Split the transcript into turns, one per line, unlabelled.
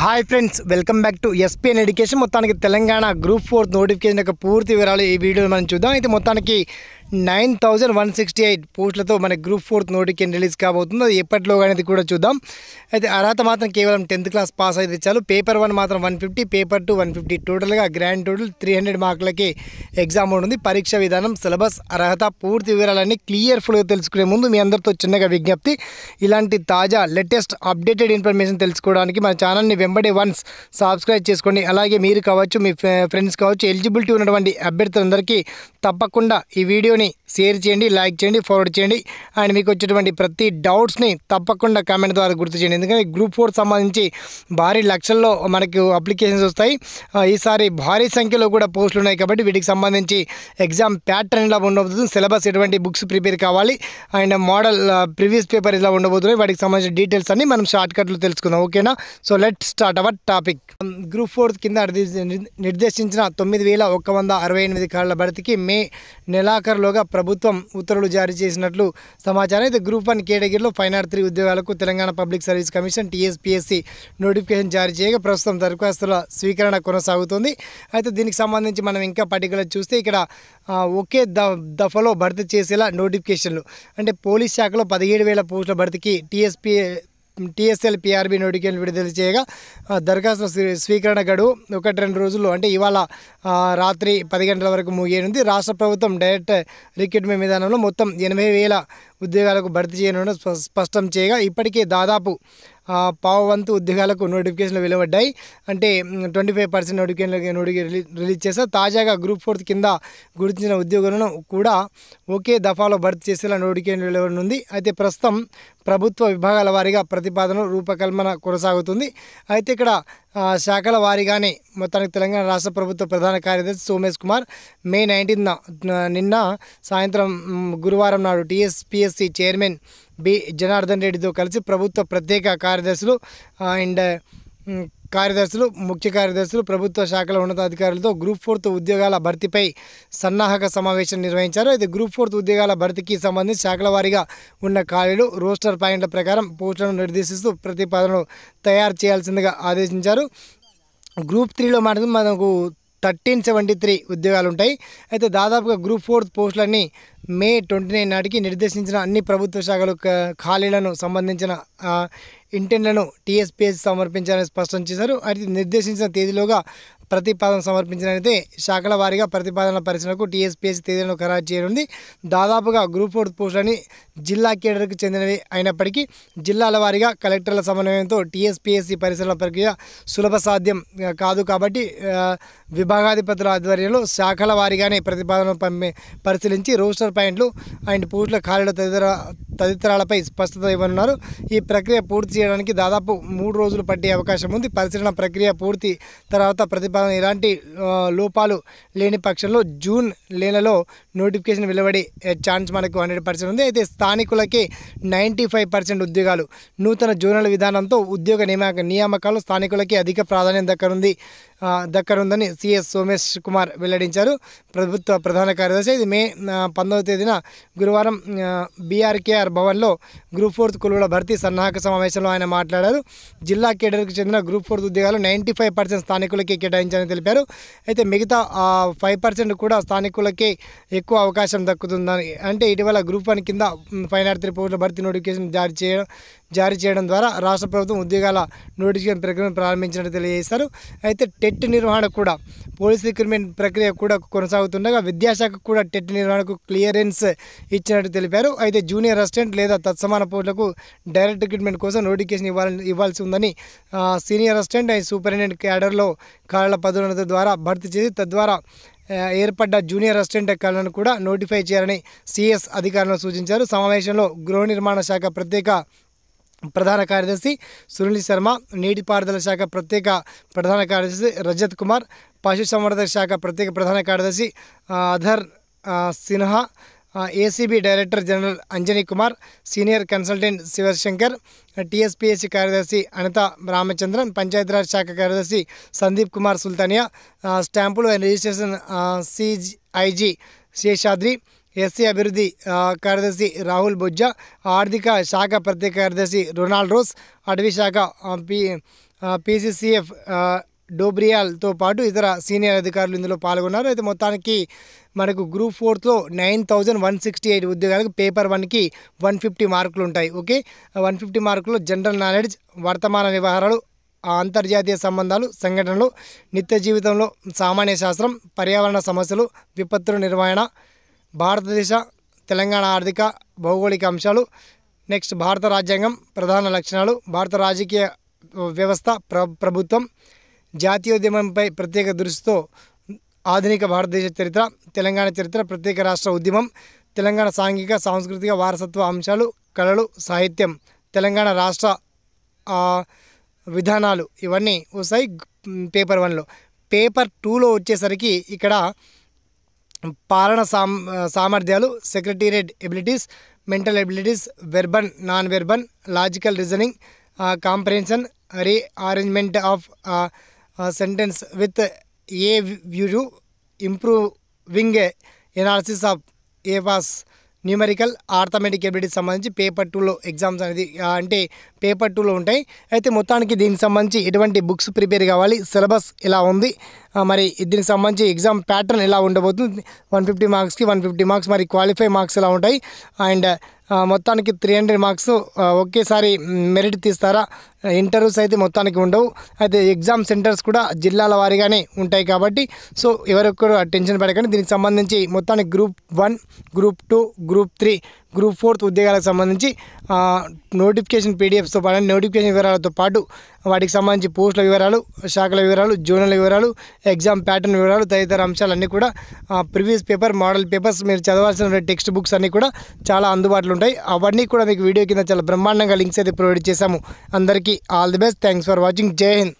hi friends welcome back to SPN education మొత్తానికి Telangana group four notification యొక్క పూర్తి వివరాలు ఈ వీడియోలో మనం చూద్దాం అయితే మొత్తానికి nine thousand one sixty eight పోస్టులతో మన గ్రూప్ ఫోర్త్ నోటికేషన్ రిలీజ్ కాబోతుంది అది ఎప్పటిలో అనేది కూడా చూద్దాం అయితే అర్హత మాత్రం కేవలం టెన్త్ క్లాస్ పాస్ అయితే చాలు పేపర్ వన్ మాత్రం one fifty paper two one fifty టోటల్గా గ్రాండ్ టోటల్ త్రీ హండ్రెడ్ మార్కులకి ఎగ్జామ్ ఉంటుంది పరీక్ష విధానం సిలబస్ అర్హత పూర్తి వివరాలన్నీ క్లియర్ఫుల్గా తెలుసుకునే ముందు మీ అందరితో చిన్నగా విజ్ఞప్తి ఇలాంటి తాజా లేటెస్ట్ అప్డేటెడ్ ఇన్ఫర్మేషన్ తెలుసుకోవడానికి మన ఛానల్ని వెంబడే వన్స్ సబ్స్క్రైబ్ చేసుకోండి అలాగే మీరు కావచ్చు మీ ఫ్రెండ్స్ కావచ్చు ఎలిజిబిలిటీ ఉన్నటువంటి అభ్యర్థులందరికీ తప్పకుండా ఈ వీడియో వీడియోని షేర్ చేయండి లైక్ చేయండి ఫార్వర్డ్ చేయండి అండ్ మీకు వచ్చేటువంటి ప్రతి డౌట్స్ని తప్పకుండా కామెంట్ ద్వారా గుర్తు చేయండి ఎందుకంటే గ్రూప్ ఫోర్ సంబంధించి భారీ లక్షల్లో మనకు అప్లికేషన్స్ వస్తాయి ఈసారి భారీ సంఖ్యలో కూడా పోస్టులు ఉన్నాయి కాబట్టి వీటికి సంబంధించి ఎగ్జామ్ ప్యాటర్న్ ఇలా ఉండబోతుంది సిలబస్ ఎటువంటి బుక్స్ ప్రిపేర్ కావాలి అండ్ మోడల్ ప్రీవియస్ పేపర్ ఇలా ఉండబోతున్నాయి వాటికి సంబంధించిన డీటెయిల్స్ అన్ని మనం షార్ట్ తెలుసుకుందాం ఓకేనా so let start our topic group four కింద నిర్దేశించిన తొమ్మిది వేల ఒక్క వంద అరవై ఎనిమిది కాళ్ళ భర్తీకి మే నెలాఖరులో ఆగస్టులోగా ప్రభుత్వం ఉత్తర్వులు జారీ చేసినట్లు సమాచారం అయితే గ్రూప్ వన్ కేటగిరీలో ఫైన్ ఆర్ట్ త్రీ ఉద్యోగాలకు Telangana public service commission TSPSC notification జారీ చేయగా ప్రస్తుతం దరఖాస్తుల స్వీకరణ కొనసాగుతుంది అయితే దీనికి సంబంధించి మనం ఇంకా పర్టికులర్ చూస్తే ఇక్కడ ఒకే ద దఫలో భర్తీ చేసేలా నోటిఫికేషన్లు అంటే పోలీస్ శాఖలో పదిహేడు వేల పోస్టుల భర్తీకి టీఎస్పీ టీఎస్ఎల్ పిఆర్బి నోటిఫికేషన్ విడుదల చేయగా దరఖాస్తు స్వీకరణ గడువు ఒకటి రెండు రోజులు అంటే ఇవాళ రాత్రి పది గంటల వరకు ముగియనుంది రాష్ట్ర ప్రభుత్వం డైరెక్ట్ రిక్రూట్మెంట్ విధానంలో మొత్తం ఎనభై వేల ఉద్యోగాలకు భర్తీ చేయనున్న స్పష్టం చేయగా ఇప్పటికే దాదాపు పావువంతు ఉద్యోగాలకు నోటిఫికేషన్లు వెలువడ్డాయి అంటే ట్వంటీ ఫైవ్ పర్సెంట్ నోటిఫికేషన్లు రిలీజ్ చేస్తారు తాజాగా గ్రూప్ ఫోర్త్ కింద గుర్తించిన ఉద్యోగులను కూడా ఒకే దఫాలో భర్తీ చేసేలా నోటిఫికేషన్ ఉంది అయితే ప్రస్తుతం ప్రభుత్వ విభాగాల వారీగా ప్రతిపాదన రూపకల్పన కొనసాగుతుంది అయితే ఇక్కడ శాఖల వారీగానే మొత్తానికి తెలంగాణ రాష్ట్ర ప్రభుత్వ ప్రధాన కార్యదర్శి సోమేష్ కుమార్ మే నైన్టీన్ నిన్న సాయంత్రం గురువారం నాడు టీఎస్పిఎస్సి చైర్మన్ బి జనార్దన్ రెడ్డితో కలిసి ప్రభుత్వ ప్రత్యేక కార్యదర్శులు అండ్ కార్యదర్శులు ముఖ్య కార్యదర్శులు ప్రభుత్వ శాఖల ఉన్నతాధికారులతో గ్రూప్ ఫోర్త్ ఉద్యోగాల భర్తీపై సన్నాహక సమావేశం నిర్వహించారు అయితే గ్రూప్ ఫోర్త్ ఉద్యోగాల భర్తీకి సంబంధించి శాఖల వారీగా ఉన్న ఖాళీలు రోస్టర్ పాయింట్ల ప్రకారం పోస్టులను నిర్దేశిస్తూ ప్రతిపాదనలు తయారు చేయాల్సిందిగా ఆదేశించారు గ్రూప్ త్రీలో మాత్రం మనకు థర్టీన్ సెవెంటీ త్రీ ఉద్యోగాలు ఉంటాయి అయితే దాదాపుగా గ్రూప్ ఫోర్త్ పోస్టులన్నీ మే ట్వంటీ నైన్ నాటికి నిర్దేశించిన అన్ని ప్రభుత్వ శాఖలు ఖాళీలను సంబంధించిన ఇంటెండ్లను టీఎస్పీఎస్ సమర్పించాలని స్పష్టం చేశారు అయితే నిర్దేశించిన తేదీలోగా ప్రతిపాదన సమర్పించినైతే శాఖల వారీగా ప్రతిపాదనల పరిశీలనకు టీఎస్పీఎస్ తేదీలను ఖరారు చేయనుంది దాదాపుగా గ్రూప్ ఫోర్ పోస్టులని జిల్లా కేడర్కు చెందినవి అయినప్పటికీ జిల్లాల వారీగా కలెక్టర్ల సమన్వయంతో టీఎస్పీఎస్సీ పరిశీలన ప్రక్రియ సులభ సాధ్యం కాదు కాబట్టి విభాగాధిపతుల ఆధ్వర్యంలో శాఖల వారీగానే ప్రతిపాదనలు పంపి పరిశీలించి రోస్టర్ పాయింట్లు అండ్ పోస్టుల ఖాళీల తదితర తదితరాలపై స్పష్టత ఇవ్వనున్నారు ఈ ప్రక్రియ పూర్తి చేయడానికి దాదాపు మూడు రోజులు పట్టే అవకాశం ఉంది పరిశీలన ప్రక్రియ పూర్తి తర్వాత ప్రతిపాదన పరంగా ఎలాంటి లోపాలు లేని పక్షంలో జూన్ నెలలో నోటిఫికేషన్ వెలువడే ఛాన్స్ మనకు హండ్రెడ్ పర్సెంట్ ఉంది అయితే స్థానికులకే నైంటీ ఫైవ్ పర్సెంట్ ఉద్యోగాలు నూతన జోనల్ విధానంతో ఉద్యోగ నియామక నియామకాలు స్థానికులకి అధిక ప్రాధాన్యం దక్కరుంది దక్కరుందని సిఎస్ సోమేష్ కుమార్ వెల్లడించారు ప్రభుత్వ ప్రధాన కార్యదర్శి ఇది మే పంతొమ్మిదవ తేదీన గురువారం బీఆర్కేఆర్ భవన్లో గ్రూప్ ఫోర్త్ కులువుల భర్తీ సన్నాహక సమావేశంలో ఆయన మాట్లాడారు జిల్లా కేడర్కు చెందిన గ్రూప్ ఫోర్త్ ఉద్యోగాలు నైంటీ ఫైవ్ పర్సెంట్ స్థానికులకి కేటాయించారని తెలిపారు అయితే మిగతా ఫైవ్ పర్సెంట్ కూడా స్థానికులకే ఎక్కువ అవకాశం దక్కుతుందని అంటే ఇటీవల గ్రూప్ వన్ కింద ఫైన్ ఆర్ట్ పోస్టుల భర్తీ నోటిఫికేషన్ జారీ చేయడం జారీ చేయడం ద్వారా రాష్ట్ర ప్రభుత్వం ఉద్యోగాల నోటిఫికేషన్ ప్రక్రియను ప్రారంభించినట్టు తెలియజేశారు అయితే టెట్ నిర్వహణ కూడా పోలీస్ రిక్రూట్మెంట్ ప్రక్రియ కూడా కొనసాగుతుండగా విద్యాశాఖ కూడా టెట్ నిర్వహణకు క్లియరెన్స్ ఇచ్చినట్టు తెలిపారు అయితే జూనియర్ అసిస్టెంట్ లేదా తత్సమాన పోస్టులకు డైరెక్ట్ రిక్రూట్మెంట్ కోసం నోటిఫికేషన్ ఇవ్వాలి ఇవ్వాల్సి ఉందని సీనియర్ అసిస్టెంట్ అండ్ సూపరింటెండెంట్ క్యాడర్లో కాళ్ళ పదోన్నత ద్వారా భర్తీ చేసి తద్వారా ఏర్పడ్డ జూనియర్ అసిస్టెంట్ కళను కూడా నోటిఫై చేయాలని సిఎస్ అధికారులను సూచించారు సమావేశంలో గృహ నిర్మాణ శాఖ ప్రత్యేక ప్రధాన కార్యదర్శి సునీల్ శర్మ నీటిపారుదల శాఖ ప్రత్యేక ప్రధాన కార్యదర్శి రజత్ కుమార్ పశుసంవర్ధక శాఖ ప్రత్యేక ప్రధాన కార్యదర్శి Adhar Sinha ACB director general Anjani Kumar senior consultant Shivshankar TSPSC కార్యదర్శి అనిత రామచంద్రన్ పంచాయతీరాజ్ శాఖ కార్యదర్శి సందీప్ కుమార్ సుల్తానియా స్టాంపులు and registration CIG Seshadri SC అభివృద్ధి కార్యదర్శి రాహుల్ బుజ్జా ఆర్థిక శాఖ ప్రత్యేక కార్యదర్శి రొనాల్డ్ రోస్ అటవీ శాఖ పీ పిసిసిఎఫ్ డోబ్రియాల్తో పాటు ఇతర సీనియర్ అధికారులు ఇందులో పాల్గొన్నారు అయితే మొత్తానికి మనకు గ్రూప్ ఫోర్త్లో nine thousand one sixty eight ఉద్యోగాలకు పేపర్ వన్కి వన్ ఫిఫ్టీ మార్కులు ఉంటాయి ఓకే వన్ ఫిఫ్టీ మార్కులు జనరల్ నాలెడ్జ్ వర్తమాన వ్యవహారాలు అంతర్జాతీయ సంబంధాలు సంఘటనలు నిత్య జీవితంలో సామాన్య శాస్త్రం పర్యావరణ సమస్యలు విపత్తుల నిర్వహణ భారతదేశ తెలంగాణ ఆర్థిక భౌగోళిక అంశాలు నెక్స్ట్ భారత రాజ్యాంగం ప్రధాన లక్షణాలు భారత రాజకీయ వ్యవస్థ ప్ర ప్రభుత్వం జాతీయోద్యమంపై ప్రత్యేక దృష్టితో ఆధునిక భారతదేశ చరిత్ర తెలంగాణ చరిత్ర ప్రత్యేక రాష్ట్ర ఉద్యమం తెలంగాణ సాంఘిక సాంస్కృతిక వారసత్వ అంశాలు కళలు సాహిత్యం తెలంగాణ రాష్ట్ర విధానాలు ఇవన్నీ వస్తాయి పేపర్ వన్లో పేపర్ టూలో వచ్చేసరికి ఇక్కడ పాలన సామ్ సామర్థ్యాలు secretariat abilities mental abilities verbal non verbal logical reasoning comprehension rearrangement of sentence with a view improving improving analysis of a pass numerical arithmetic ఎబిలిటీకి సంబంధించి పేపర్ టూలో ఎగ్జామ్స్ అనేది అంటే పేపర్ టూలో ఉంటాయి అయితే మొత్తానికి దీనికి సంబంధించి ఎటువంటి బుక్స్ ప్రిపేర్ కావాలి సిలబస్ ఎలా ఉంది మరి దీనికి సంబంధించి ఎగ్జామ్ ప్యాటర్న్ ఎలా ఉండబోతుంది వన్ ఫిఫ్టీ మార్క్స్కి వన్ ఫిఫ్టీ మార్క్స్ మరి క్వాలిఫై మార్క్స్ ఎలా ఉంటాయి అండ్ మొత్తానికి త్రీ హండ్రెడ్ మార్క్స్ ఒకేసారి మెరిట్ తీస్తారా ఇంటర్వ్యూస్ అయితే మొత్తానికి ఉండవు అయితే ఎగ్జామ్ సెంటర్స్ కూడా జిల్లాల వారీగానే ఉంటాయి కాబట్టి సో ఎవరొక్కరు టెన్షన్ పడకండి దీనికి సంబంధించి మొత్తానికి group one group two group three group fourth ఉద్యోగాలకు సంబంధించి నోటిఫికేషన్ పీడిఎఫ్తో పాటు నోటిఫికేషన్ వివరాలతో పాటు వాటికి సంబంధించి పోస్టుల వివరాలు శాఖల వివరాలు జోనల్ వివరాలు ఎగ్జామ్ ప్యాటర్న్ వివరాలు తదితర అంశాలన్నీ కూడా ప్రీవియస్ పేపర్ మోడల్ పేపర్స్ మీరు చదవాల్సిన టెక్స్ట్ బుక్స్ అన్నీ కూడా చాలా అందుబాటులో ఉంటాయి అవన్నీ కూడా మీకు వీడియో కింద చాలా బ్రహ్మాండంగా లింక్స్ అయితే ప్రొవైడ్ చేశాము అందరికీ all the best thanks for watching జై హింద్